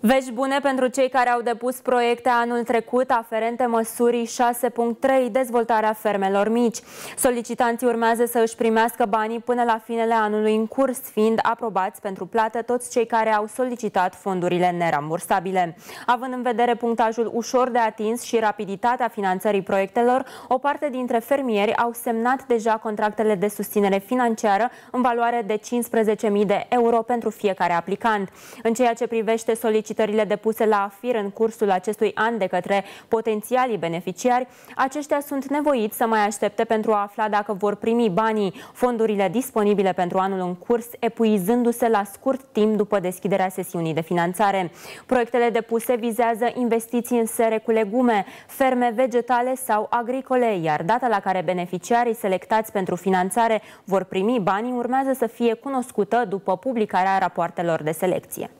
Vești bune pentru cei care au depus proiecte anul trecut aferente măsurii 6.3, dezvoltarea fermelor mici. Solicitanții urmează să își primească banii până la finele anului în curs, fiind aprobați pentru plată toți cei care au solicitat fondurile nerambursabile. Având în vedere punctajul ușor de atins și rapiditatea finanțării proiectelor, o parte dintre fermieri au semnat deja contractele de susținere financiară în valoare de 15.000 de euro pentru fiecare aplicant. În ceea ce privește solicitanții, solicitările depuse la AFIR în cursul acestui an de către potențialii beneficiari, aceștia sunt nevoiți să mai aștepte pentru a afla dacă vor primi banii, fondurile disponibile pentru anul în curs, epuizându-se la scurt timp după deschiderea sesiunii de finanțare. Proiectele depuse vizează investiții în sere cu legume, ferme vegetale sau agricole, iar data la care beneficiarii selectați pentru finanțare vor primi banii urmează să fie cunoscută după publicarea rapoartelor de selecție.